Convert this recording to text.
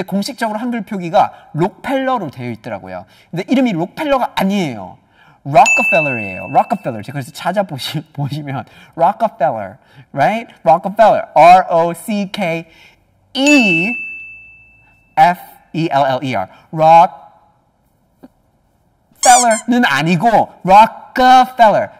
근데 공식적으로 한글 표기가 록펠러로 되어 있더라고요. 근데 이름이 록펠러가 아니에요. Rockefeller이에요. Rockefeller. 제가 그래서 찾아보시면 보시 Rockefeller, right? Rockefeller. R O C K E F E L L E R. Rock Feller는 아니고 Rockefeller.